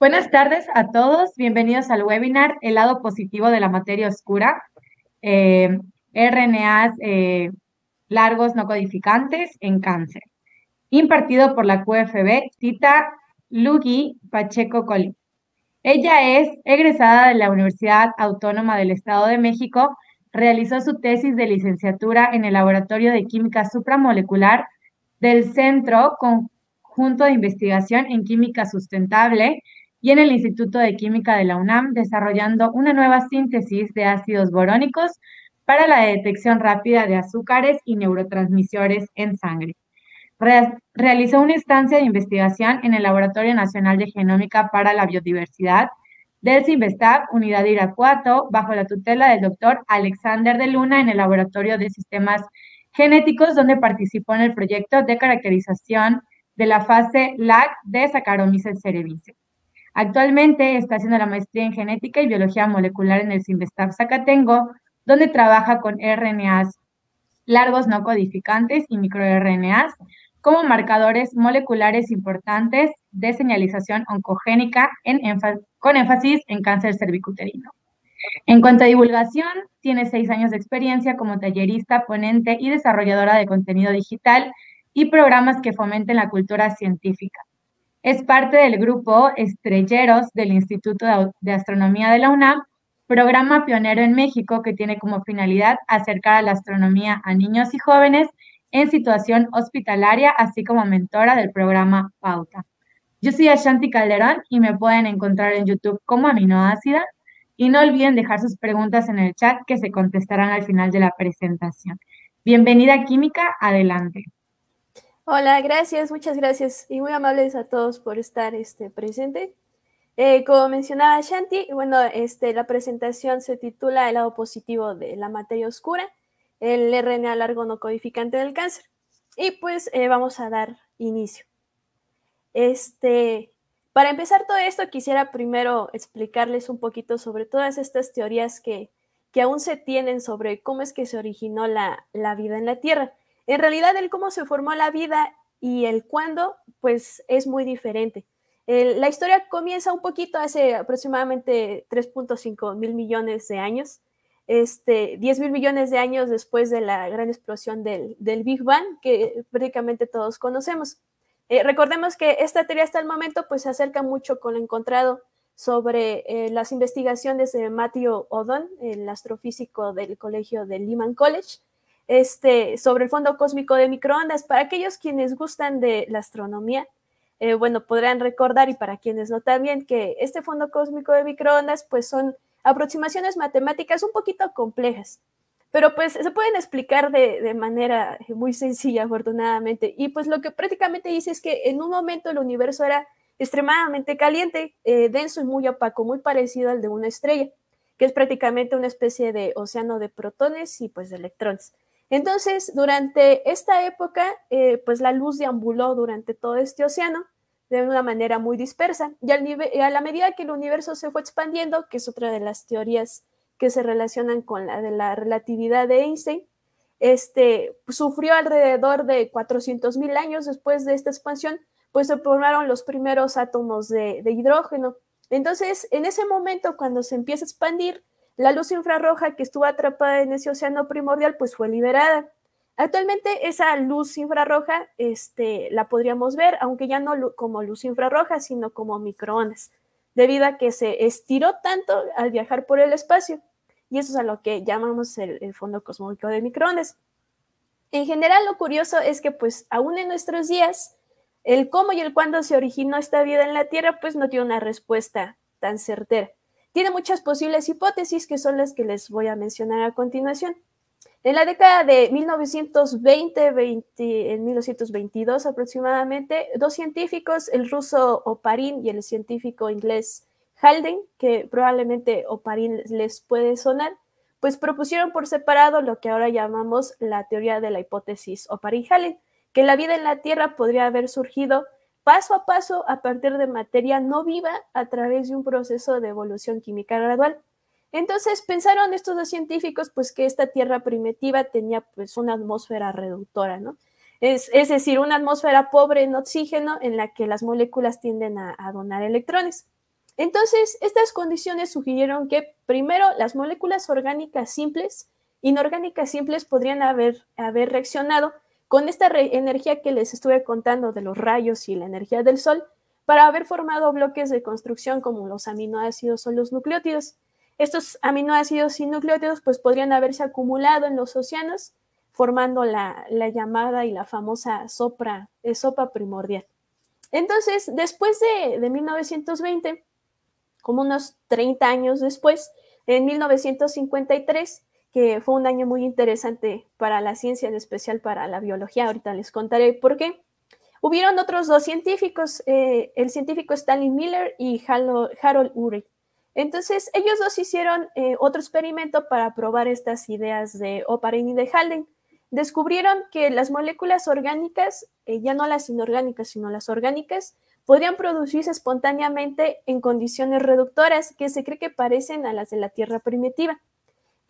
Buenas tardes a todos, bienvenidos al webinar El lado positivo de la materia oscura, eh, RNAs eh, largos no codificantes en cáncer, impartido por la QFB Tita Lugui Pacheco Coli. Ella es egresada de la Universidad Autónoma del Estado de México, realizó su tesis de licenciatura en el Laboratorio de Química Supramolecular del Centro Conjunto de Investigación en Química Sustentable y en el Instituto de Química de la UNAM desarrollando una nueva síntesis de ácidos borónicos para la detección rápida de azúcares y neurotransmisores en sangre. realizó una instancia de investigación en el Laboratorio Nacional de Genómica para la Biodiversidad del Unidad Iracuato bajo la tutela del doctor Alexander de Luna en el Laboratorio de Sistemas Genéticos, donde participó en el proyecto de caracterización de la fase LAC de Saccharomyces cerevisiae. Actualmente está haciendo la maestría en genética y biología molecular en el Cinvestav Zacatengo, donde trabaja con RNAs largos no codificantes y microRNAs como marcadores moleculares importantes de señalización oncogénica con énfasis en cáncer cervicuterino. En cuanto a divulgación, tiene seis años de experiencia como tallerista, ponente y desarrolladora de contenido digital y programas que fomenten la cultura científica. Es parte del grupo Estrelleros del Instituto de Astronomía de la UNAM, programa pionero en México que tiene como finalidad acercar a la astronomía a niños y jóvenes en situación hospitalaria, así como mentora del programa Pauta. Yo soy Ashanti Calderón y me pueden encontrar en YouTube como Aminoácida. Y no olviden dejar sus preguntas en el chat que se contestarán al final de la presentación. Bienvenida Química, adelante. Hola, gracias, muchas gracias y muy amables a todos por estar este, presente. Eh, como mencionaba Shanti, bueno, este, la presentación se titula El lado positivo de la materia oscura, el RNA largo no codificante del cáncer. Y pues eh, vamos a dar inicio. Este, para empezar todo esto, quisiera primero explicarles un poquito sobre todas estas teorías que, que aún se tienen sobre cómo es que se originó la, la vida en la Tierra. En realidad, el cómo se formó la vida y el cuándo, pues es muy diferente. la historia comienza un poquito hace aproximadamente 3.5 mil millones de años, este, 10 mil millones de años después de la gran explosión del, Big Bang, que prácticamente todos conocemos. Eh, recordemos que esta teoría hasta el momento pues, se acerca mucho con lo encontrado sobre eh, las investigaciones de Matthew Odon, el astrofísico del colegio de Lehman College, este, sobre el fondo cósmico de microondas. Para aquellos quienes gustan de la astronomía, eh, bueno, podrán recordar y para quienes no también que este fondo cósmico de microondas pues son aproximaciones matemáticas un poquito complejas, pero pues se pueden explicar de, manera muy sencilla, afortunadamente. Y pues lo que prácticamente dice es que en un momento el universo era extremadamente caliente, eh, denso y muy opaco, muy parecido al de una estrella, que es prácticamente una especie de océano de protones y pues de electrones. Entonces, durante esta época, eh, pues la luz deambuló durante todo este océano de una manera muy dispersa y a la medida que el universo se fue expandiendo, que es otra de las teorías que se relacionan con la de la relatividad de Einstein, este, sufrió alrededor de 400.000 años después de esta expansión, pues se formaron los primeros átomos de hidrógeno. Entonces, en ese momento, cuando se empieza a expandir, la luz infrarroja que estuvo atrapada en ese océano primordial, pues fue liberada. Actualmente esa luz infrarroja este, la podríamos ver, aunque ya no como luz infrarroja, sino como microondas, debido a que se estiró tanto al viajar por el espacio. Y eso es a lo que llamamos el, fondo cosmológico de microondas. En general, lo curioso es que, pues, aún en nuestros días, el cómo y el cuándo se originó esta vida en la Tierra, pues no tiene una respuesta tan certera. Tiene muchas posibles hipótesis que son las que les voy a mencionar a continuación. En la década de 1920, en 1922 aproximadamente, dos científicos, el ruso Oparin y el científico inglés Halden, que probablemente Oparin les puede sonar, pues propusieron por separado lo que ahora llamamos la teoría de la hipótesis Oparin-Halden, que la vida en la Tierra podría haber surgido paso a paso a partir de materia no viva a través de un proceso de evolución química gradual. Entonces pensaron estos dos científicos pues que esta tierra primitiva tenía pues una atmósfera reductora, ¿no? Es, decir, una atmósfera pobre en oxígeno en la que las moléculas tienden a, donar electrones. Entonces, estas condiciones sugirieron que primero las moléculas orgánicas simples, inorgánicas simples podrían haber reaccionado con esta energía que les estuve contando de los rayos y la energía del sol, para haber formado bloques de construcción como los aminoácidos o los nucleótidos. Estos aminoácidos y nucleótidos pues podrían haberse acumulado en los océanos, formando la, llamada y la famosa sopra, eh, sopa primordial. Entonces, después de, de 1920, como unos 30 años después, en 1953, que fue un año muy interesante para la ciencia, en especial para la biología. Ahorita les contaré por qué. Hubieron otros dos científicos, eh, el científico Stanley Miller y Harold Urey. Entonces, ellos dos hicieron eh, otro experimento para probar estas ideas de Oparin y de Halden. Descubrieron que las moléculas orgánicas, eh, ya no las inorgánicas, sino las orgánicas, podrían producirse espontáneamente en condiciones reductoras que se cree que parecen a las de la Tierra primitiva.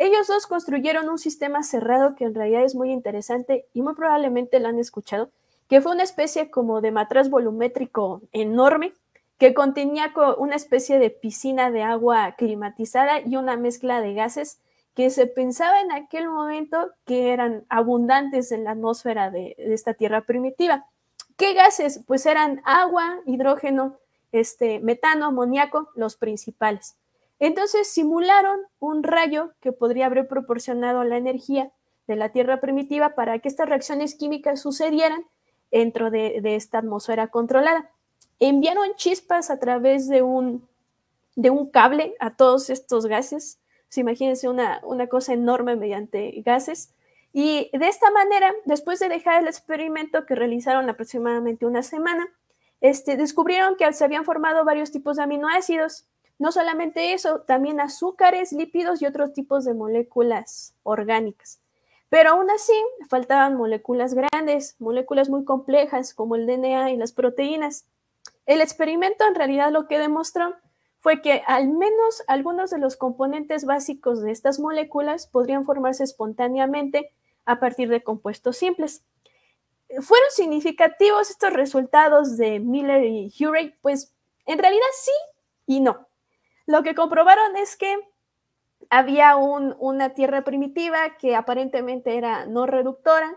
Ellos dos construyeron un sistema cerrado que en realidad es muy interesante y muy probablemente lo han escuchado, que fue una especie como de matraz volumétrico enorme que contenía una especie de piscina de agua climatizada y una mezcla de gases que se pensaba en aquel momento que eran abundantes en la atmósfera de, esta Tierra primitiva. ¿Qué gases? Pues eran agua, hidrógeno, este, metano, amoníaco, los principales. Entonces simularon un rayo que podría haber proporcionado la energía de la Tierra primitiva para que estas reacciones químicas sucedieran dentro de, esta atmósfera controlada. Enviaron chispas a través de un, cable a todos estos gases. Pues, imagínense una, cosa enorme mediante gases. Y de esta manera, después de dejar el experimento que realizaron aproximadamente una semana, este, descubrieron que se habían formado varios tipos de aminoácidos no solamente eso, también azúcares, lípidos y otros tipos de moléculas orgánicas. Pero aún así, faltaban moléculas grandes, moléculas muy complejas como el DNA y las proteínas. El experimento en realidad lo que demostró fue que al menos algunos de los componentes básicos de estas moléculas podrían formarse espontáneamente a partir de compuestos simples. ¿Fueron significativos estos resultados de Miller y Hurey? Pues en realidad sí y no. Lo que comprobaron es que había una tierra primitiva que aparentemente era no reductora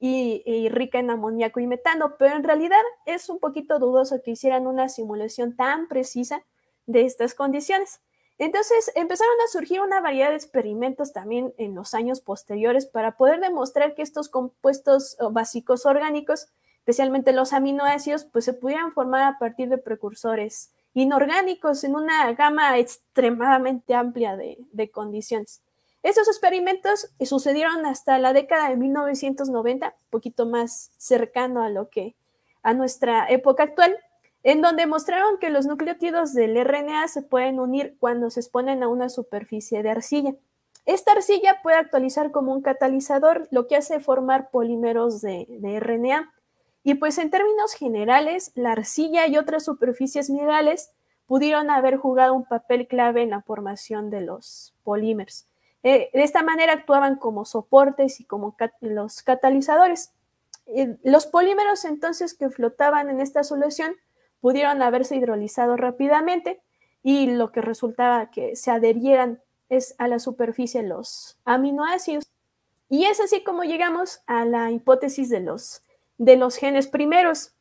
y, rica en amoníaco y metano, pero en realidad es un poquito dudoso que hicieran una simulación tan precisa de estas condiciones. Entonces empezaron a surgir una variedad de experimentos también en los años posteriores para poder demostrar que estos compuestos básicos orgánicos, especialmente los aminoácidos, pues se pudieran formar a partir de precursores inorgánicos en una gama extremadamente amplia de, condiciones. Esos experimentos sucedieron hasta la década de 1990, un poquito más cercano a lo que a nuestra época actual, en donde mostraron que los nucleótidos del RNA se pueden unir cuando se exponen a una superficie de arcilla. Esta arcilla puede actualizar como un catalizador, lo que hace formar polímeros de, de RNA y pues en términos generales, la arcilla y otras superficies minerales pudieron haber jugado un papel clave en la formación de los polímeros. Eh, de esta manera actuaban como soportes y como los catalizadores. Eh, los polímeros entonces que flotaban en esta solución pudieron haberse hidrolizado rápidamente y lo que resultaba que se adherieran es a la superficie los aminoácidos. Y es así como llegamos a la hipótesis de los de los genes primeros.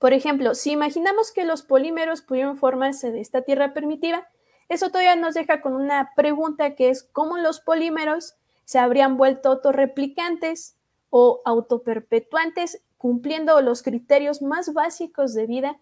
Por ejemplo, si imaginamos que los polímeros pudieron formarse de esta tierra primitiva, eso todavía nos deja con una pregunta que es cómo los polímeros se habrían vuelto autorreplicantes o autoperpetuantes cumpliendo los criterios más básicos de vida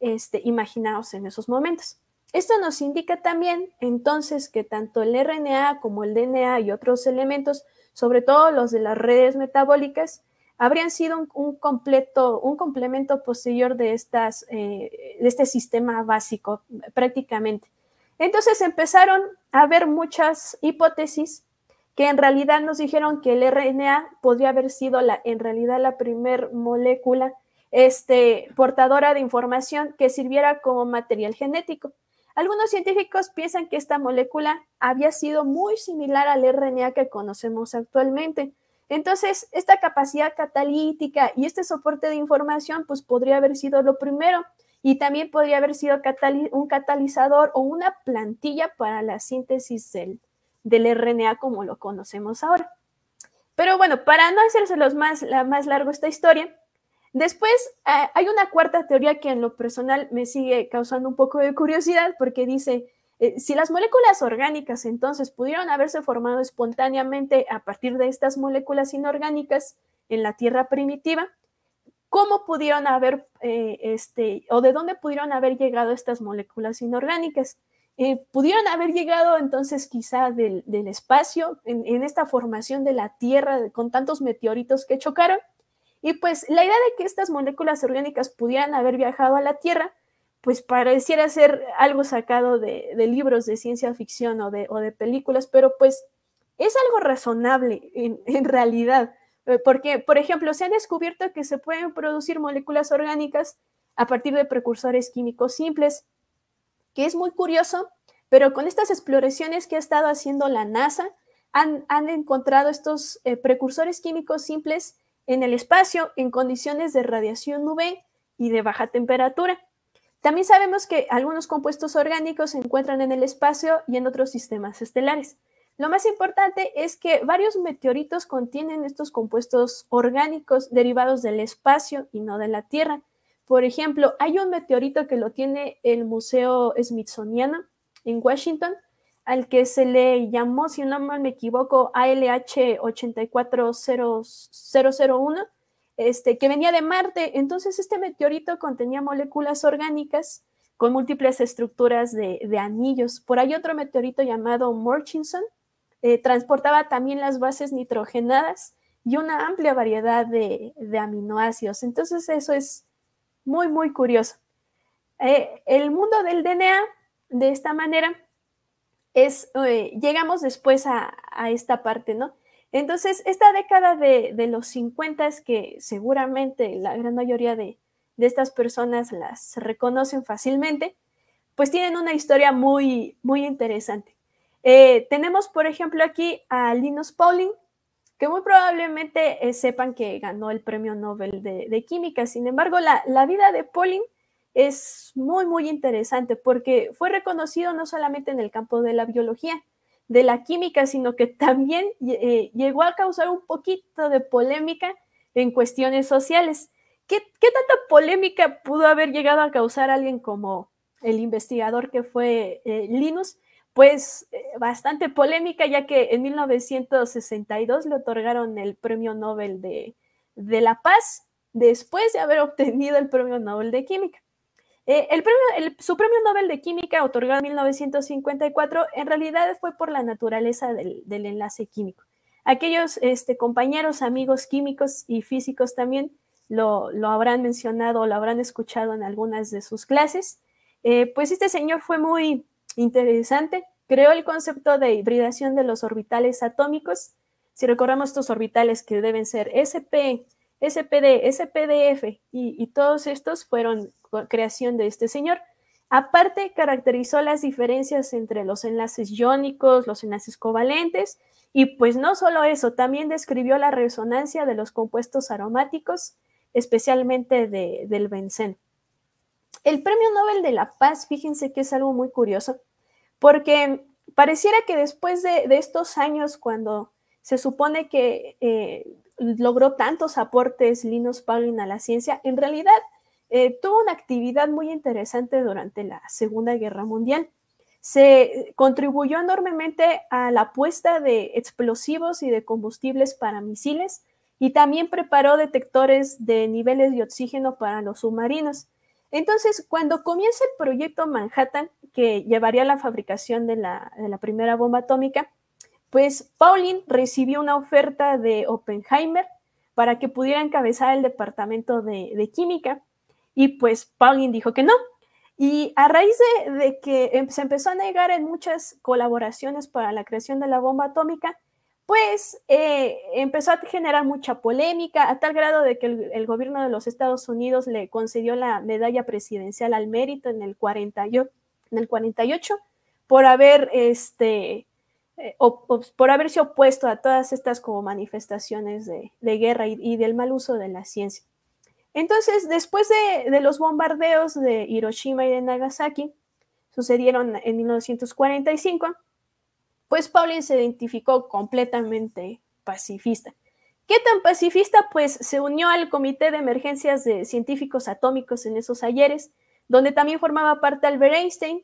este, imaginados en esos momentos. Esto nos indica también entonces que tanto el RNA como el DNA y otros elementos, sobre todo los de las redes metabólicas, habrían sido un, complemento posterior eh, de, este sistema básico prácticamente. Entonces empezaron a haber muchas hipótesis que en realidad nos dijeron que el RNA podría haber sido la, en realidad la primer molécula este, portadora de información que sirviera como material genético. Algunos científicos piensan que esta molécula había sido muy similar al RNA que conocemos actualmente, entonces, esta capacidad catalítica y este soporte de información, pues podría haber sido lo primero y también podría haber sido un catalizador o una plantilla para la síntesis del, RNA como lo conocemos ahora. Pero bueno, para no hacerse más, la más largo esta historia, después eh, hay una cuarta teoría que en lo personal me sigue causando un poco de curiosidad porque dice, eh, si las moléculas orgánicas entonces pudieron haberse formado espontáneamente a partir de estas moléculas inorgánicas en la Tierra primitiva, ¿cómo pudieron haber, eh, este, o de dónde pudieron haber llegado estas moléculas inorgánicas? Eh, pudieron haber llegado entonces quizá del, espacio, en, en, esta formación de la Tierra con tantos meteoritos que chocaron. Y pues la idea de que estas moléculas orgánicas pudieran haber viajado a la Tierra pues pareciera ser algo sacado de, libros de ciencia ficción o de, películas, pero pues es algo razonable en, realidad, eh, porque, por ejemplo, se han descubierto que se pueden producir moléculas orgánicas a partir de precursores químicos simples, que es muy curioso, pero con estas exploraciones que ha estado haciendo la NASA, han, encontrado estos eh, precursores químicos simples en el espacio en condiciones de radiación nube y de baja temperatura. También sabemos que algunos compuestos orgánicos se encuentran en el espacio y en otros sistemas estelares. Lo más importante es que varios meteoritos contienen estos compuestos orgánicos derivados del espacio y no de la Tierra. Por ejemplo, hay un meteorito que lo tiene el Museo Smithsoniano en Washington, al que se le llamó, si no me equivoco, ALH 84001 este, que venía de Marte. Entonces, este meteorito contenía moléculas orgánicas con múltiples estructuras de, anillos. Por ahí otro meteorito llamado Murchison eh, transportaba también las bases nitrogenadas y una amplia variedad de, aminoácidos. Entonces, eso es muy, muy curioso. Eh, el mundo del DNA, de esta manera, es, eh, llegamos después a esta parte, ¿no? Entonces, esta década de, los 50 es que seguramente la gran mayoría de, estas personas las reconocen fácilmente, pues tienen una historia muy, muy interesante. Eh, tenemos, por ejemplo, aquí a Linus Pauling, que muy probablemente eh, sepan que ganó el premio Nobel de, Química. Sin embargo, la, la vida de Pauling es muy, muy interesante porque fue reconocido no solamente en el campo de la biología, de la química, sino que también eh, eh, llegó a causar un poquito de polémica en cuestiones sociales. ¿Qué, tanta polémica pudo haber llegado a causar alguien como el investigador que fue eh, Linus? Pues bastante polémica, ya que en 1962 le otorgaron el Premio Nobel de, de la Paz después de haber obtenido el Premio Nobel de Química. Eh, el premio, su premio Nobel de Química, otorgado en 1954, en realidad fue por la naturaleza del, enlace químico. Aquellos este, compañeros, amigos químicos y físicos también lo, lo habrán mencionado o lo habrán escuchado en algunas de sus clases. Eh, pues este señor fue muy interesante, creó el concepto de hibridación de los orbitales atómicos. Si recordamos estos orbitales que deben ser SP, SPD, SPDF y, y todos estos fueron creación de este señor. Aparte, caracterizó las diferencias entre los enlaces iónicos, los enlaces covalentes, y pues no solo eso, también describió la resonancia de los compuestos aromáticos, especialmente del benceno. El Premio Nobel de la Paz, fíjense que es algo muy curioso, porque pareciera que después de, estos años, cuando se supone que eh, logró tantos aportes Linus Pauling a la ciencia, en realidad eh, tuvo una actividad muy interesante durante la Segunda Guerra Mundial. Se contribuyó enormemente a la puesta de explosivos y de combustibles para misiles y también preparó detectores de niveles de oxígeno para los submarinos. Entonces, cuando comienza el proyecto Manhattan, que llevaría a la fabricación de la, primera bomba atómica, pues Pauling recibió una oferta de Oppenheimer para que pudiera encabezar el departamento de química y pues Pauline dijo que no. Y a raíz de, que em, se empezó a negar en muchas colaboraciones para la creación de la bomba atómica, pues eh, empezó a generar mucha polémica, a tal grado de que el, gobierno de los Estados Unidos le concedió la medalla presidencial al mérito en el, en el 48 por haber este, eh, por haberse opuesto a todas estas como manifestaciones de, guerra y, del mal uso de la ciencia. Entonces, después de, los bombardeos de Hiroshima y de Nagasaki, sucedieron en 1945, pues Pauling se identificó completamente pacifista. ¿Qué tan pacifista? Pues se unió al Comité de Emergencias de Científicos Atómicos en esos ayeres, donde también formaba parte Albert Einstein,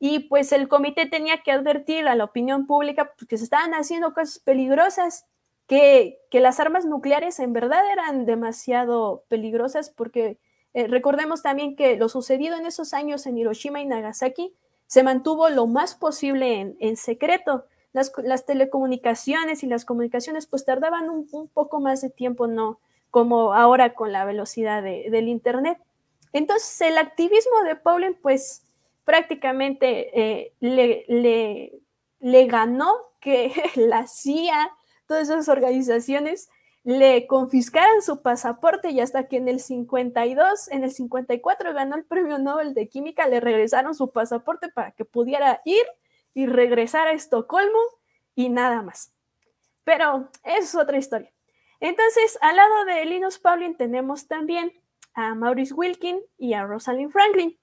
y pues el comité tenía que advertir a la opinión pública que se estaban haciendo cosas peligrosas que, las armas nucleares en verdad eran demasiado peligrosas porque eh, recordemos también que lo sucedido en esos años en Hiroshima y Nagasaki se mantuvo lo más posible en, secreto. Las, las, telecomunicaciones y las comunicaciones pues tardaban un, poco más de tiempo, no como ahora con la velocidad del Internet. Entonces el activismo de Paulen pues prácticamente eh, le, le, le, ganó que la CIA, todas esas organizaciones le confiscaron su pasaporte y hasta que en el 52, en el 54 ganó el premio Nobel de Química, le regresaron su pasaporte para que pudiera ir y regresar a Estocolmo y nada más. Pero es otra historia. Entonces, al lado de Linus Pauling tenemos también a Maurice Wilkin y a Rosalind Franklin.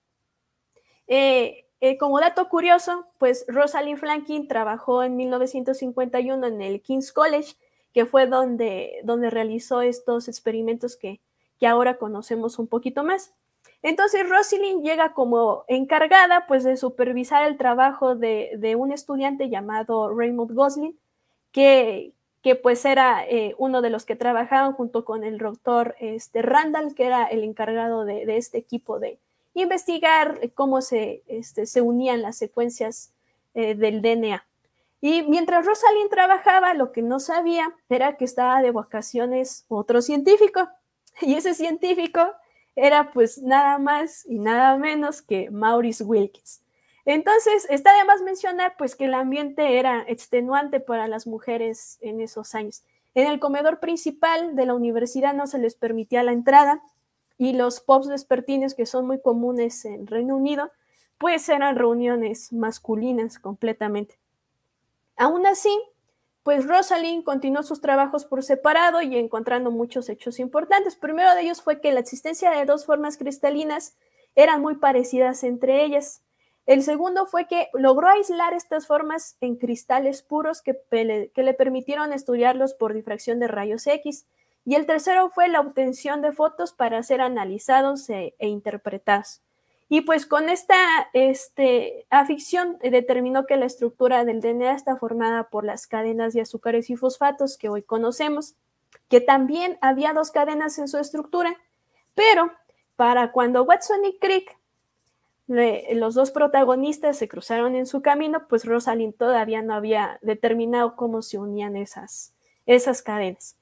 Eh, eh, como dato curioso, pues Rosalind Franklin trabajó en 1951 en el King's College, que fue donde, donde realizó estos experimentos que, que ahora conocemos un poquito más. Entonces Rosalind llega como encargada pues de supervisar el trabajo de, un estudiante llamado Raymond Gosling, que, que pues era eh, uno de los que trabajaban junto con el doctor este, Randall, que era el encargado de, de este equipo de, investigar cómo se, este, se unían las secuencias eh, del DNA. Y mientras Rosalind trabajaba, lo que no sabía era que estaba de vacaciones otro científico. Y ese científico era pues nada más y nada menos que Maurice Wilkins. Entonces, está de más mencionar pues que el ambiente era extenuante para las mujeres en esos años. En el comedor principal de la universidad no se les permitía la entrada y los pops despertines que son muy comunes en Reino Unido, pues eran reuniones masculinas completamente. Aún así, pues Rosalind continuó sus trabajos por separado y encontrando muchos hechos importantes. Primero de ellos fue que la existencia de dos formas cristalinas eran muy parecidas entre ellas. El segundo fue que logró aislar estas formas en cristales puros que, que le permitieron estudiarlos por difracción de rayos X. Y el tercero fue la obtención de fotos para ser analizados e, e interpretados. Y pues con esta este, afición eh, determinó que la estructura del DNA está formada por las cadenas de azúcares y fosfatos que hoy conocemos, que también había dos cadenas en su estructura, pero para cuando Watson y Crick, los dos protagonistas, se cruzaron en su camino, pues Rosalind todavía no había determinado cómo se unían esas, esas cadenas.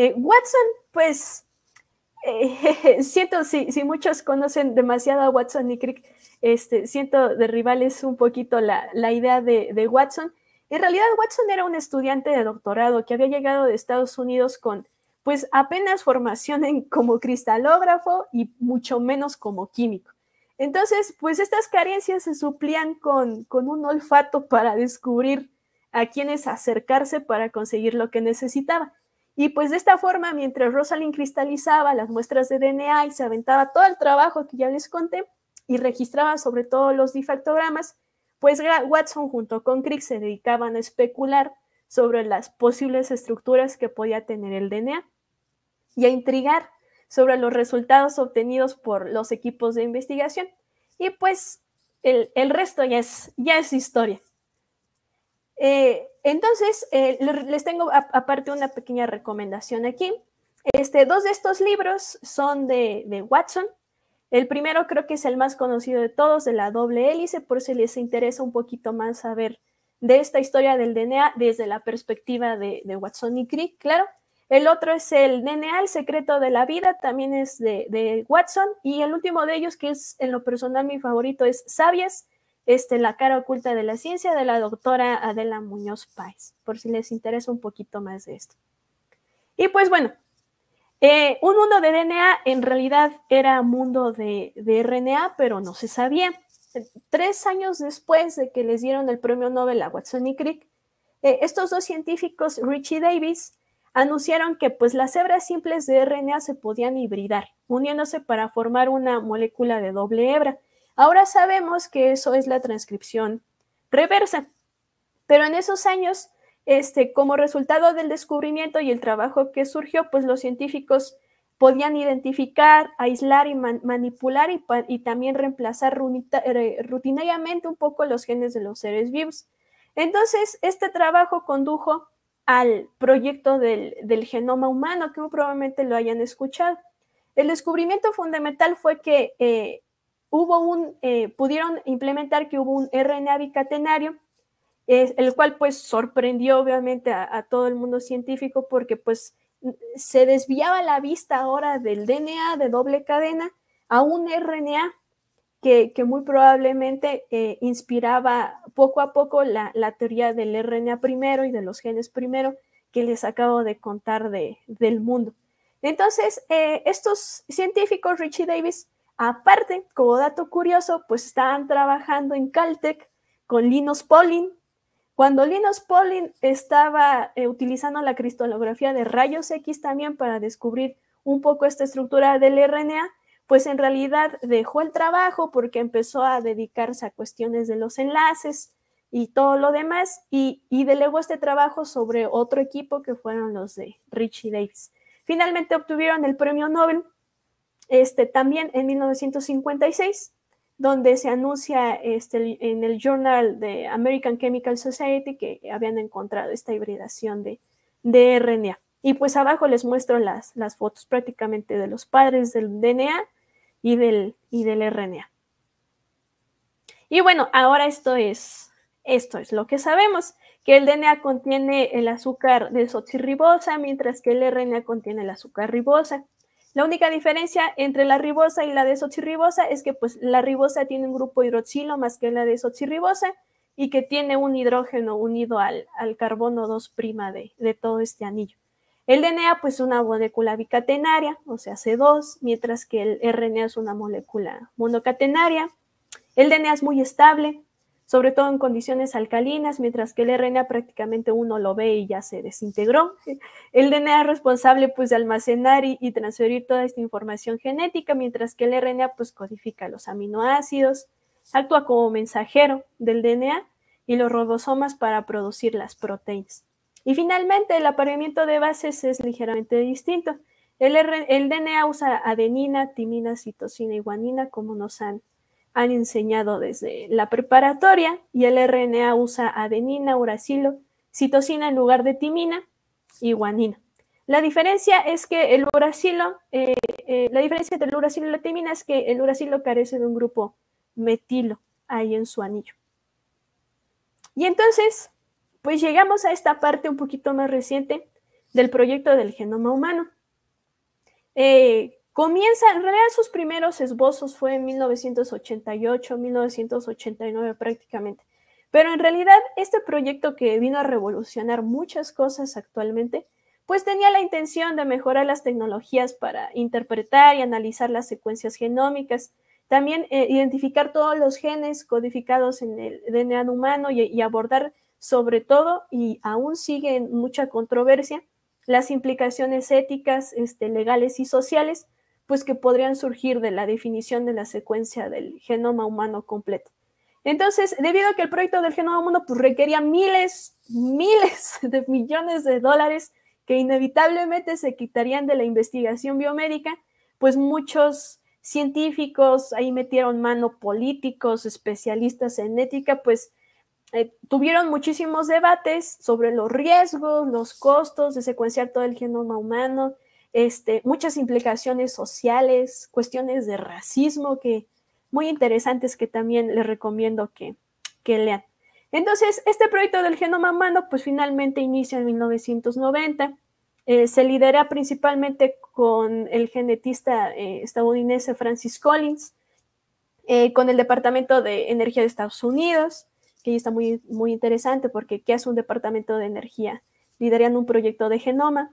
Eh, Watson, pues, eh, siento, si, muchos conocen demasiado a Watson y Crick, este, siento rivales un poquito la, idea de, Watson. En realidad, Watson era un estudiante de doctorado que había llegado de Estados Unidos con, pues, apenas formación en, como cristalógrafo y mucho menos como químico. Entonces, pues estas carencias se suplían con, con un olfato para descubrir a quienes acercarse para conseguir lo que necesitaba. Y pues de esta forma, mientras Rosalind cristalizaba las muestras de DNA y se aventaba todo el trabajo que ya les conté y registraba sobre todo los difractogramas, pues Watson junto con Crick se dedicaban a especular sobre las posibles estructuras que podía tener el DNA y a intrigar sobre los resultados obtenidos por los equipos de investigación. Y pues el, el resto ya es, ya es historia. Eh, entonces, eh, les tengo aparte una pequeña recomendación aquí. Este, dos de estos libros son de, Watson. El primero creo que es el más conocido de todos, de la doble hélice, por si les interesa un poquito más saber de esta historia del DNA desde la perspectiva de, Watson y Crick, claro. El otro es el DNA, el secreto de la vida, también es de, de Watson. Y el último de ellos, que es en lo personal mi favorito, es Sabias, este, La cara oculta de la ciencia de la doctora Adela Muñoz Páez, por si les interesa un poquito más de esto. Y pues bueno, eh, un mundo de DNA en realidad era mundo de, RNA, pero no se sabía. Tres años después de que les dieron el premio Nobel a Watson y Crick, eh, estos dos científicos, Richie Davis, anunciaron que pues, las hebras simples de RNA se podían hibridar, uniéndose para formar una molécula de doble hebra. Ahora sabemos que eso es la transcripción reversa, pero en esos años, este, como resultado del descubrimiento y el trabajo que surgió, pues los científicos podían identificar, aislar y manipular y, también reemplazar eh, rutinariamente un poco los genes de los seres vivos. Entonces, este trabajo condujo al proyecto del, genoma humano, que probablemente lo hayan escuchado. El descubrimiento fundamental fue que eh, hubo un, eh, pudieron implementar que hubo un RNA bicatenario, el cual pues sorprendió obviamente a, todo el mundo científico porque pues se desviaba la vista ahora del DNA de doble cadena a un RNA que, que muy probablemente eh, inspiraba poco a poco la, la, teoría del RNA primero y de los genes primero que les acabo de contar de, del mundo. Entonces, eh, estos científicos, Richie Davis, Aparte, como dato curioso, pues estaban trabajando en Caltech con Linus Pauling. Cuando Linus Pauling estaba eh, utilizando la cristalografía de rayos X también para descubrir un poco esta estructura del RNA, pues en realidad dejó el trabajo porque empezó a dedicarse a cuestiones de los enlaces y todo lo demás y, y delegó este trabajo sobre otro equipo que fueron los de Richie Davis. Finalmente obtuvieron el premio Nobel este, también en 1956, donde se anuncia este, en el Journal de American Chemical Society que habían encontrado esta hibridación de, de RNA. Y pues abajo les muestro las, las fotos prácticamente de los padres del DNA y del, y del RNA. Y bueno, ahora esto es, esto es lo que sabemos, que el DNA contiene el azúcar de desoxirribosa, mientras que el RNA contiene el azúcar ribosa. La única diferencia entre la ribosa y la desoxirribosa es que pues, la ribosa tiene un grupo hidroxilo más que la desoxirribosa y que tiene un hidrógeno unido al, al carbono 2' de, de todo este anillo. El DNA pues es una molécula bicatenaria, o sea, C2, mientras que el RNA es una molécula monocatenaria. El DNA es muy estable, sobre todo en condiciones alcalinas, mientras que el RNA prácticamente uno lo ve y ya se desintegró. El DNA es responsable pues, de almacenar y, transferir toda esta información genética, mientras que el RNA pues, codifica los aminoácidos, actúa como mensajero del DNA y los ribosomas para producir las proteínas. Y finalmente, el apareamiento de bases es ligeramente distinto. El, DNA usa adenina, timina, citosina y guanina como nos han han enseñado desde la preparatoria y el RNA usa adenina, uracilo, citosina en lugar de timina y guanina. La diferencia es que el uracilo, eh, eh, la diferencia entre el uracilo y la timina es que el uracilo carece de un grupo metilo ahí en su anillo. Y entonces, pues llegamos a esta parte un poquito más reciente del proyecto del genoma humano. Eh, Comienza, en realidad sus primeros esbozos fue en 1988, 1989 prácticamente. Pero en realidad este proyecto que vino a revolucionar muchas cosas actualmente, pues tenía la intención de mejorar las tecnologías para interpretar y analizar las secuencias genómicas, también eh, identificar todos los genes codificados en el DNA humano y, abordar sobre todo, y aún sigue en mucha controversia, las implicaciones éticas, este, legales y sociales pues que podrían surgir de la definición de la secuencia del genoma humano completo. Entonces, debido a que el proyecto del genoma humano pues, requería miles, miles de millones de dólares que inevitablemente se quitarían de la investigación biomédica, pues muchos científicos ahí metieron mano, políticos, especialistas en ética, pues eh, tuvieron muchísimos debates sobre los riesgos, los costos de secuenciar todo el genoma humano, este, muchas implicaciones sociales, cuestiones de racismo que muy interesantes que también les recomiendo que, lean. Entonces, este proyecto del genoma humano, pues finalmente inicia en 1990. Eh, se lidera principalmente con el genetista eh, estadounidense Francis Collins, eh, con el Departamento de Energía de Estados Unidos, que ahí está muy, muy interesante porque ¿qué hace un Departamento de Energía? Lideran un proyecto de genoma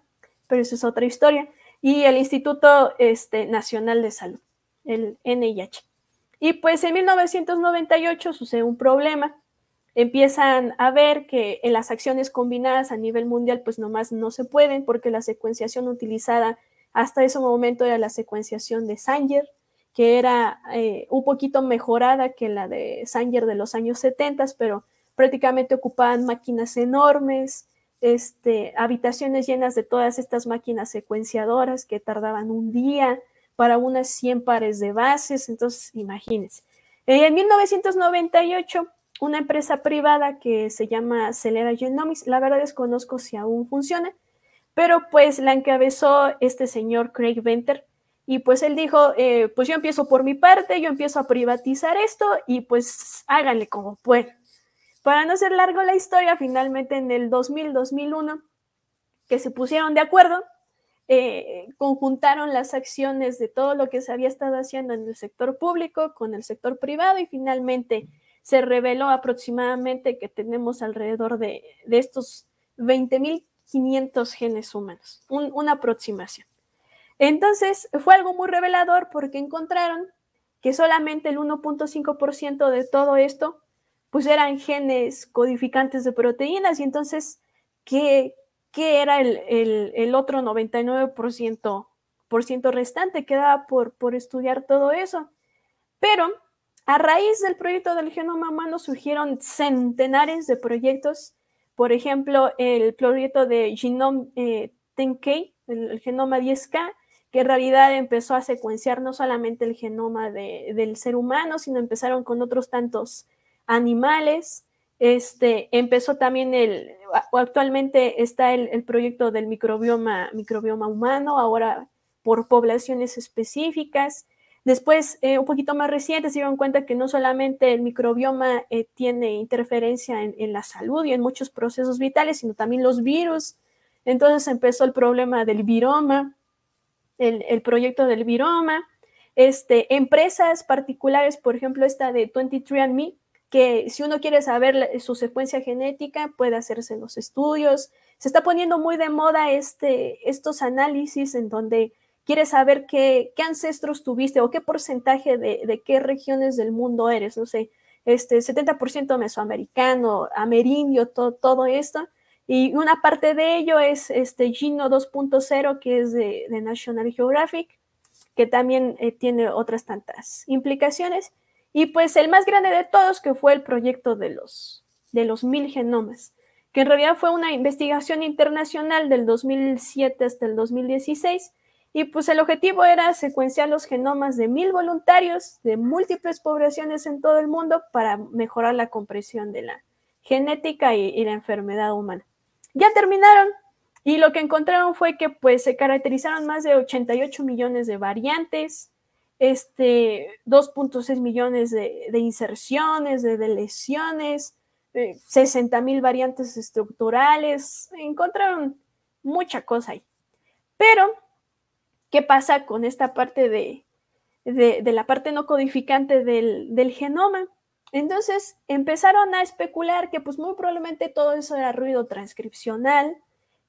pero eso es otra historia, y el Instituto este, Nacional de Salud, el NIH. Y pues en 1998 sucede un problema, empiezan a ver que en las acciones combinadas a nivel mundial pues nomás no se pueden porque la secuenciación utilizada hasta ese momento era la secuenciación de Sanger, que era eh, un poquito mejorada que la de Sanger de los años 70, pero prácticamente ocupaban máquinas enormes, este, habitaciones llenas de todas estas máquinas secuenciadoras que tardaban un día para unas 100 pares de bases, entonces imagínense. Eh, en 1998, una empresa privada que se llama Celera Genomics, la verdad desconozco si aún funciona, pero pues la encabezó este señor Craig Venter, y pues él dijo, eh, pues yo empiezo por mi parte, yo empiezo a privatizar esto y pues háganle como pueden para no ser largo la historia, finalmente en el 2000-2001, que se pusieron de acuerdo, eh, conjuntaron las acciones de todo lo que se había estado haciendo en el sector público con el sector privado y finalmente se reveló aproximadamente que tenemos alrededor de, de estos 20.500 genes humanos, una aproximación. Entonces fue algo muy revelador porque encontraron que solamente el 1.5% de todo esto pues eran genes codificantes de proteínas y entonces, ¿qué, era el, otro 99% restante? Quedaba por, por estudiar todo eso. Pero a raíz del proyecto del genoma humano surgieron centenares de proyectos, por ejemplo, el proyecto de Genome 10K, eh, el, genoma 10K, que en realidad empezó a secuenciar no solamente el genoma del ser humano, sino empezaron con otros tantos animales. Este, empezó también el, actualmente está el, proyecto del microbioma, microbioma humano, ahora por poblaciones específicas. Después, eh, un poquito más reciente, se dieron cuenta que no solamente el microbioma eh, tiene interferencia en, en, la salud y en muchos procesos vitales, sino también los virus. Entonces empezó el problema del viroma, el, proyecto del viroma. Este, empresas particulares, por ejemplo, esta de 23andMe, que si uno quiere saber su secuencia genética, puede hacerse los estudios. Se está poniendo muy de moda este, estos análisis en donde quieres saber qué, qué ancestros tuviste o qué porcentaje de, de, qué regiones del mundo eres, no sé, este 70% mesoamericano, amerindio, todo, esto. Y una parte de ello es este Gino 2.0, que es de, National Geographic, que también eh, tiene otras tantas implicaciones. Y pues el más grande de todos que fue el proyecto de los, de los mil genomas, que en realidad fue una investigación internacional del 2007 hasta el 2016. Y pues el objetivo era secuenciar los genomas de mil voluntarios de múltiples poblaciones en todo el mundo para mejorar la comprensión de la genética y, la enfermedad humana. Ya terminaron, y lo que encontraron fue que pues se caracterizaron más de 88 millones de variantes, este, 2.6 millones de, inserciones, de, lesiones, 60 eh, mil variantes estructurales, encontraron mucha cosa ahí. Pero, ¿qué pasa con esta parte de, la parte no codificante del, del, genoma? Entonces empezaron a especular que pues muy probablemente todo eso era ruido transcripcional,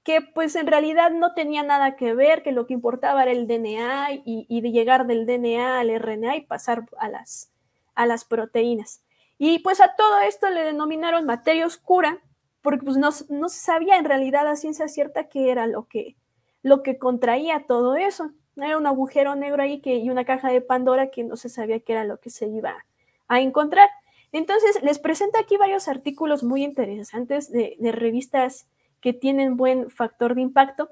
que pues en realidad no tenía nada que ver, que lo que importaba era el DNA y, de llegar del DNA al RNA y pasar a las, a las proteínas. Y pues a todo esto le denominaron materia oscura, porque pues no, se sabía en realidad a ciencia cierta qué era lo que, lo que contraía todo eso. Era un agujero negro ahí que, y una caja de Pandora que no se sabía qué era lo que se iba a encontrar. Entonces, les presento aquí varios artículos muy interesantes de, de revistas que tienen buen factor de impacto.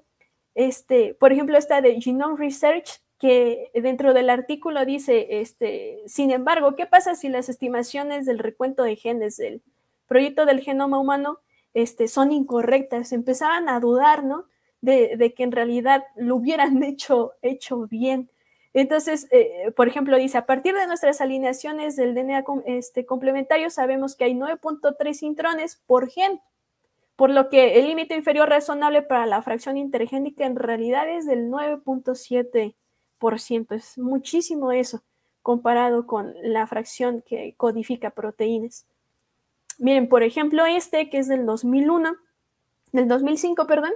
Este, por ejemplo, esta de Genome Research, que dentro del artículo dice, este, sin embargo, ¿qué pasa si las estimaciones del recuento de genes del proyecto del genoma humano este, son incorrectas? Empezaban a dudar, ¿no? De, que en realidad lo hubieran hecho, hecho bien. Entonces, eh, por ejemplo, dice, a partir de nuestras alineaciones del DNA este, complementario, sabemos que hay 9.3 intrones por gen por lo que el límite inferior razonable para la fracción intergénica en realidad es del 9.7%, es muchísimo eso comparado con la fracción que codifica proteínas. Miren, por ejemplo, este que es del 2001, del 2005, perdón,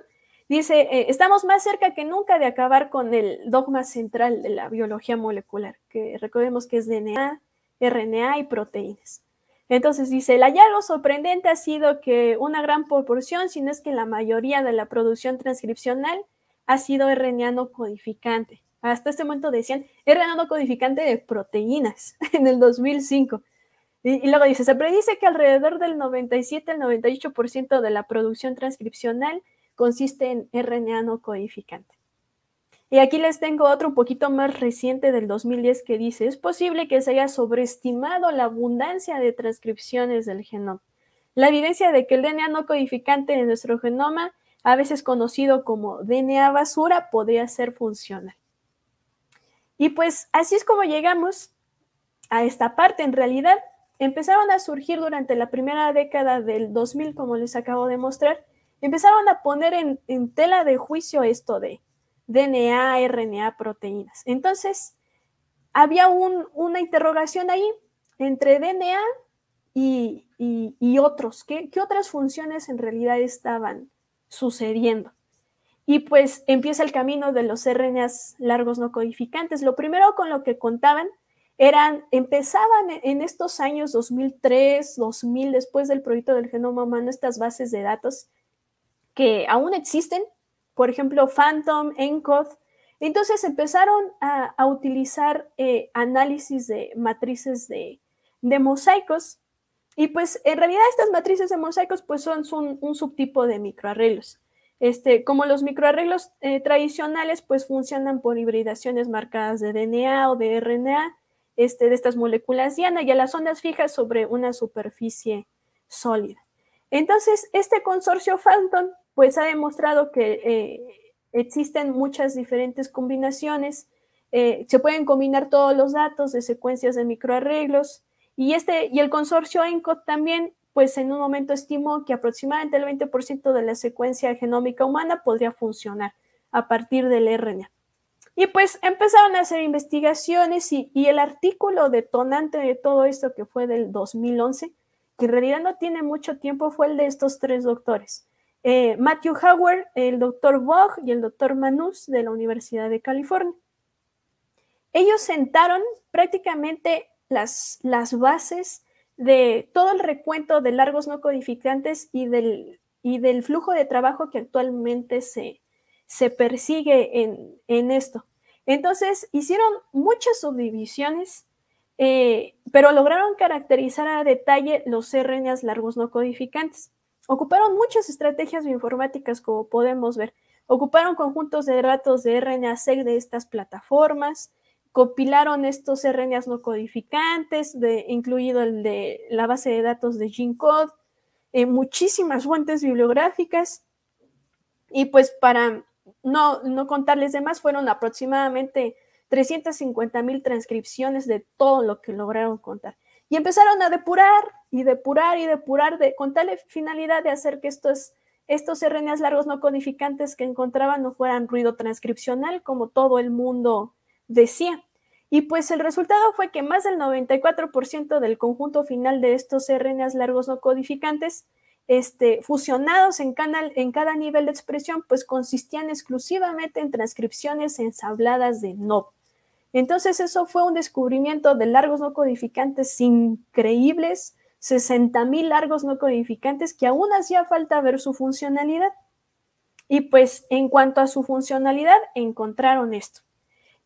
dice, eh, estamos más cerca que nunca de acabar con el dogma central de la biología molecular, que recordemos que es DNA, RNA y proteínas. Entonces dice, el hallazgo sorprendente ha sido que una gran proporción, si no es que la mayoría de la producción transcripcional, ha sido RNA no codificante. Hasta este momento decían RNA no codificante de proteínas en el 2005. Y, luego dice, se predice que alrededor del 97 al 98% de la producción transcripcional consiste en RNA no codificante. Y aquí les tengo otro un poquito más reciente del 2010 que dice, es posible que se haya sobreestimado la abundancia de transcripciones del genoma. La evidencia de que el DNA no codificante en nuestro genoma, a veces conocido como DNA basura, podría ser funcional. Y pues así es como llegamos a esta parte. En realidad, empezaron a surgir durante la primera década del 2000, como les acabo de mostrar, empezaron a poner en tela de juicio esto de DNA, RNA, proteínas. Entonces, había una interrogación ahí entre DNA y, otros. ¿Qué, ¿Qué otras funciones en realidad estaban sucediendo? Y pues empieza el camino de los RNAs largos no codificantes. Lo primero con lo que contaban eran, empezaban en estos años 2003, 2000, después del proyecto del genoma humano, estas bases de datos que aún existen, por ejemplo, Phantom, ENCOD. Entonces empezaron a, utilizar eh, análisis de matrices de, mosaicos y pues en realidad estas matrices de mosaicos pues son, un subtipo de microarreglos. Este, como los microarreglos eh, tradicionales pues funcionan por hibridaciones marcadas de DNA o de RNA este, de estas moléculas diana y a las ondas fijas sobre una superficie sólida. Entonces, este consorcio Phantom pues ha demostrado que eh, existen muchas diferentes combinaciones, eh, se pueden combinar todos los datos de secuencias de microarreglos y, este, y el consorcio enco también, pues en un momento estimó que aproximadamente el 20% de la secuencia genómica humana podría funcionar a partir del RNA. Y pues empezaron a hacer investigaciones y, y el artículo detonante de todo esto que fue del 2011, que en realidad no tiene mucho tiempo, fue el de estos tres doctores eh, Matthew Howard, el doctor Bog y el doctor Manus de la Universidad de California. Ellos sentaron prácticamente las, bases de todo el recuento de largos no codificantes y del, y del flujo de trabajo que actualmente se, persigue en, esto. Entonces, hicieron muchas subdivisiones, eh, pero lograron caracterizar a detalle los RNAs largos no codificantes. Ocuparon muchas estrategias bioinformáticas, como podemos ver. Ocuparon conjuntos de datos de RNA-seq de estas plataformas, compilaron estos RNAs no codificantes, de, incluido el de la base de datos de GeneCode, eh, muchísimas fuentes bibliográficas, y pues para no, no contarles demás fueron aproximadamente 350 mil transcripciones de todo lo que lograron contar. Y empezaron a depurar y depurar y depurar con tal finalidad de hacer que estos, estos RNAs largos no codificantes que encontraban no fueran ruido transcripcional como todo el mundo decía. Y pues el resultado fue que más del 94% del conjunto final de estos RNAs largos no codificantes este, fusionados en, canal, en cada nivel de expresión, pues consistían exclusivamente en transcripciones ensabladas de no Entonces eso fue un descubrimiento de largos no codificantes increíbles 60.000 largos no codificantes que aún hacía falta ver su funcionalidad. Y pues en cuanto a su funcionalidad, encontraron esto,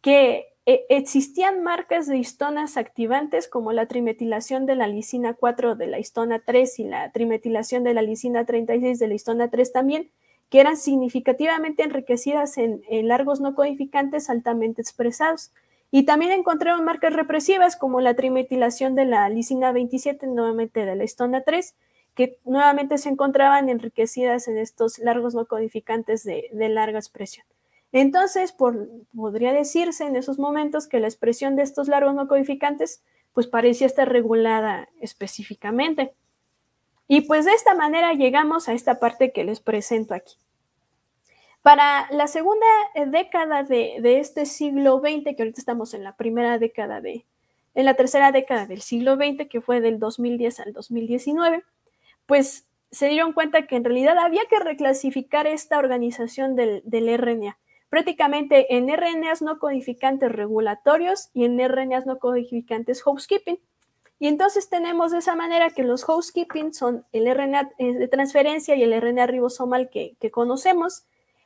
que eh, existían marcas de histonas activantes como la trimetilación de la lisina 4 de la histona 3 y la trimetilación de la lisina 36 de la histona 3 también, que eran significativamente enriquecidas en, en largos no codificantes altamente expresados. Y también encontraron marcas represivas como la trimetilación de la lisina 27, nuevamente de la histona 3, que nuevamente se encontraban enriquecidas en estos largos no codificantes de, larga expresión. Entonces, podría decirse en esos momentos que la expresión de estos largos no codificantes pues parecía estar regulada específicamente. Y pues de esta manera llegamos a esta parte que les presento aquí. Para la segunda eh, década de, este siglo XX, que ahorita estamos en la primera década de, en la tercera década del siglo XX, que fue del 2010 al 2019, pues se dieron cuenta que en realidad había que reclasificar esta organización del, RNA, prácticamente en RNAs no codificantes regulatorios y en RNAs no codificantes housekeeping. Y entonces tenemos de esa manera que los housekeeping son el RNA eh, de transferencia y el RNA ribosomal que conocemos,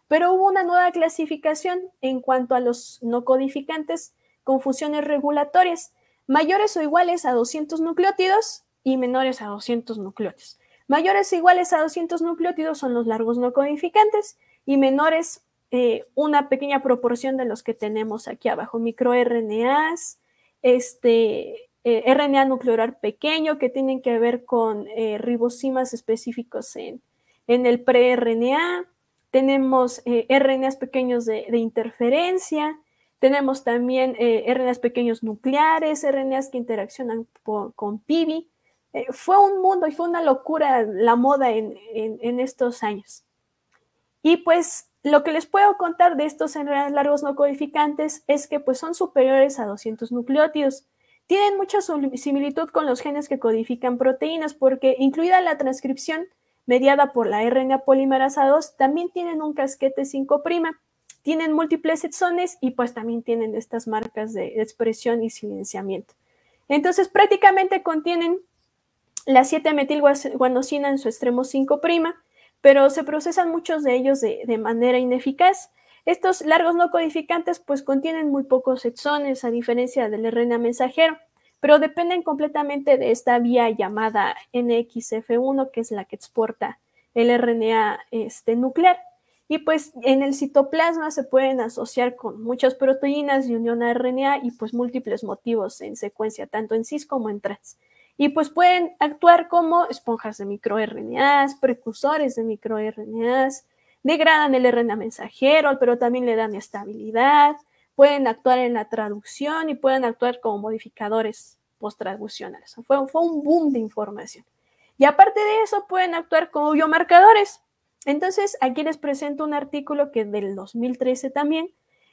pero hubo una nueva clasificación en cuanto a los no codificantes con fusiones regulatorias, mayores o iguales a 200 nucleótidos y menores a 200 nucleótidos. Mayores o iguales a 200 nucleótidos son los largos no codificantes y menores eh, una pequeña proporción de los que tenemos aquí abajo, microRNAs, este, eh, RNA nuclear pequeño que tienen que ver con eh, ribosimas específicos en, en el preRNA tenemos eh, RNAs pequeños de, interferencia, tenemos también eh, RNAs pequeños nucleares, RNAs que interaccionan con PIBI. Eh, fue un mundo y fue una locura la moda en, estos años. Y pues lo que les puedo contar de estos RNAs largos no codificantes es que pues son superiores a 200 nucleótidos. Tienen mucha similitud con los genes que codifican proteínas porque incluida la transcripción mediada por la RNA polimerasa 2, también tienen un casquete 5' tienen múltiples exones y pues también tienen estas marcas de expresión y silenciamiento. Entonces prácticamente contienen la 7 metilguanosina en su extremo 5', pero se procesan muchos de ellos de, de, manera ineficaz. Estos largos no codificantes pues contienen muy pocos exones a diferencia del RNA mensajero pero dependen completamente de esta vía llamada NXF1, que es la que exporta el RNA este, nuclear. Y pues en el citoplasma se pueden asociar con muchas proteínas de unión a RNA y pues múltiples motivos en secuencia, tanto en cis como en trans. Y pues pueden actuar como esponjas de microRNAs, precursores de microRNAs, degradan el RNA mensajero, pero también le dan estabilidad, pueden actuar en la traducción y pueden actuar como modificadores post-traduccionales. Fue, un boom de información. Y aparte de eso, pueden actuar como biomarcadores. Entonces, aquí les presento un artículo que del 2013 también,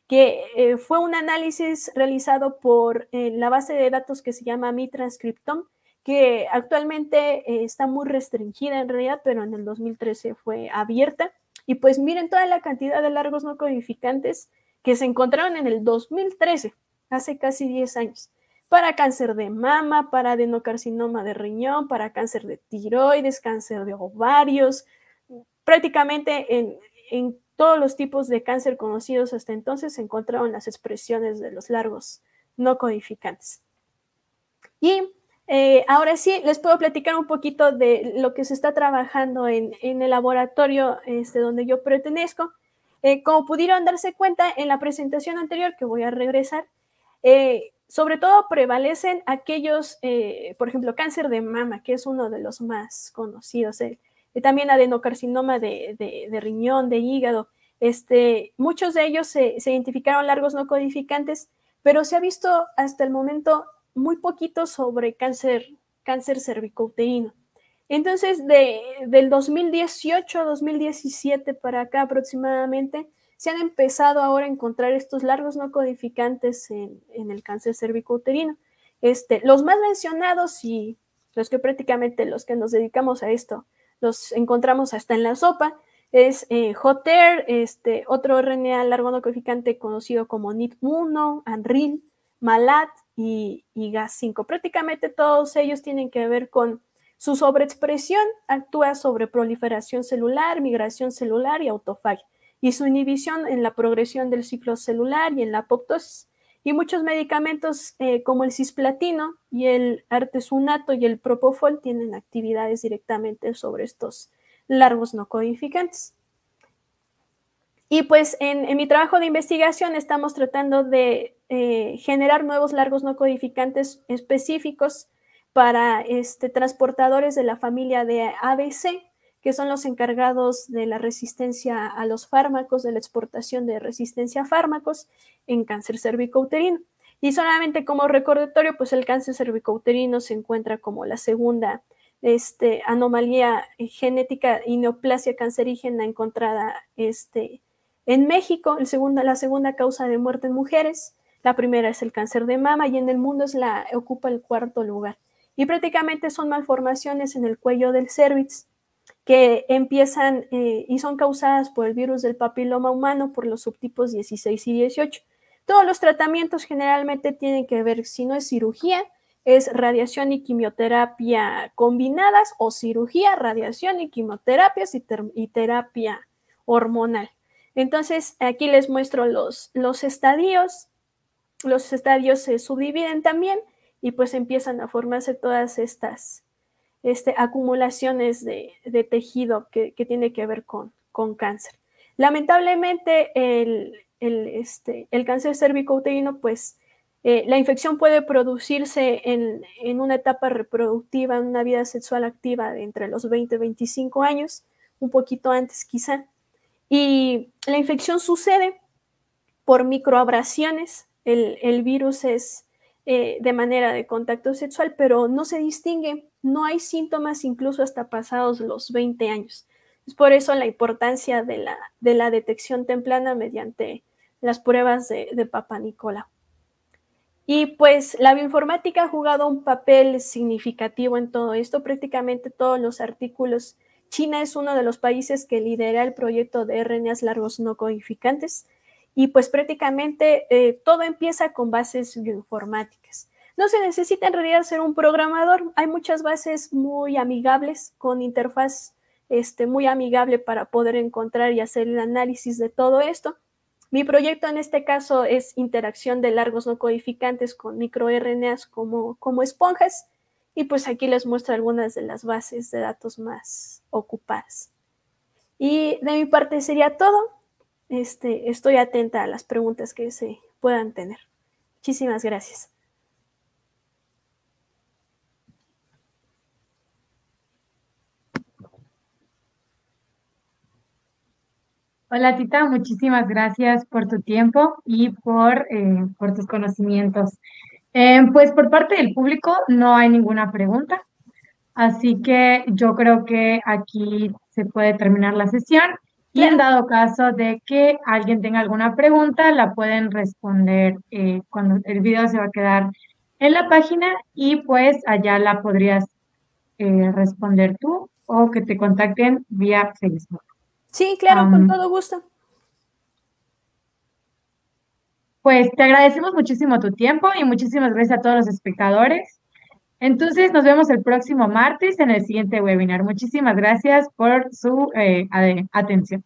que eh, fue un análisis realizado por eh, la base de datos que se llama Mi transcriptom que actualmente eh, está muy restringida en realidad, pero en el 2013 fue abierta. Y pues miren toda la cantidad de largos no codificantes que se encontraron en el 2013, hace casi 10 años, para cáncer de mama, para adenocarcinoma de riñón, para cáncer de tiroides, cáncer de ovarios, prácticamente en, en todos los tipos de cáncer conocidos hasta entonces se encontraron las expresiones de los largos no codificantes. Y eh, ahora sí, les puedo platicar un poquito de lo que se está trabajando en, en el laboratorio este, donde yo pertenezco. Eh, como pudieron darse cuenta en la presentación anterior, que voy a regresar, eh, sobre todo prevalecen aquellos, eh, por ejemplo, cáncer de mama, que es uno de los más conocidos, también adenocarcinoma de, riñón, de hígado. Este, muchos de ellos se, identificaron largos no codificantes, pero se ha visto hasta el momento muy poquito sobre cáncer, cáncer cervicouterino. Entonces, de, del 2018 a 2017 para acá aproximadamente, se han empezado ahora a encontrar estos largos no codificantes en, el cáncer cervicouterino. Este, los más mencionados y los que prácticamente los que nos dedicamos a esto los encontramos hasta en la sopa es eh, este, otro RNA largo no codificante conocido como NIT1, ANRIL, MALAT y, y GAS5. Prácticamente todos ellos tienen que ver con su sobreexpresión actúa sobre proliferación celular, migración celular y autofagia, y su inhibición en la progresión del ciclo celular y en la apoptosis. Y muchos medicamentos eh, como el cisplatino y el artesunato y el propofol tienen actividades directamente sobre estos largos no codificantes. Y pues en, mi trabajo de investigación estamos tratando de eh, generar nuevos largos no codificantes específicos para este, transportadores de la familia de ABC, que son los encargados de la resistencia a los fármacos, de la exportación de resistencia a fármacos en cáncer cervicouterino. Y solamente como recordatorio, pues el cáncer cervicouterino se encuentra como la segunda este, anomalía genética y neoplasia cancerígena encontrada este, en México, el la segunda causa de muerte en mujeres. La primera es el cáncer de mama y en el mundo ocupa el cuarto lugar. Y prácticamente son malformaciones en el cuello del cervix que empiezan eh, y son causadas por el virus del papiloma humano por los subtipos 16 y 18. Todos los tratamientos generalmente tienen que ver, si no es cirugía, es radiación y quimioterapia combinadas o cirugía, radiación y quimioterapia y, terapia hormonal. Entonces, aquí les muestro los, los estadios. Los estadios se subdividen también y pues empiezan a formarse todas estas este, acumulaciones de, tejido que, que, tiene que ver con, con cáncer. Lamentablemente, el, el, este, el cáncer cervicouterino, pues eh, la infección puede producirse en, una etapa reproductiva, en una vida sexual activa de entre los 20 y 25 años, un poquito antes quizá. Y la infección sucede por microabrasiones. El, el virus es, eh, de manera de contacto sexual, pero no se distingue, no hay síntomas incluso hasta pasados los 20 años. Es por eso la importancia de la, detección temprana mediante las pruebas de, de Papa Y pues la bioinformática ha jugado un papel significativo en todo esto. Prácticamente todos los artículos. China es uno de los países que lidera el proyecto de RNAs largos no codificantes y pues prácticamente eh, todo empieza con bases bioinformáticas. No se necesita en realidad ser un programador, hay muchas bases muy amigables con interfaz este, muy amigable para poder encontrar y hacer el análisis de todo esto. Mi proyecto en este caso es interacción de largos no codificantes con microRNAs como, como esponjas y pues aquí les muestro algunas de las bases de datos más ocupadas. Y de mi parte sería todo. Este, estoy atenta a las preguntas que se puedan tener. Muchísimas gracias. Hola Tita, muchísimas gracias por tu tiempo y por, eh, por tus conocimientos. Eh, pues por parte del público no hay ninguna pregunta, así que yo creo que aquí se puede terminar la sesión. Y en dado caso de que alguien tenga alguna pregunta, la pueden responder eh, cuando el video se va a quedar en la página y pues allá la podrías eh, responder tú o que te contacten vía Facebook. Sí, claro, con todo gusto. Pues te agradecemos muchísimo tu tiempo y muchísimas gracias a todos los espectadores. Entonces nos vemos el próximo martes en el siguiente webinar. Muchísimas gracias por su eh, atención.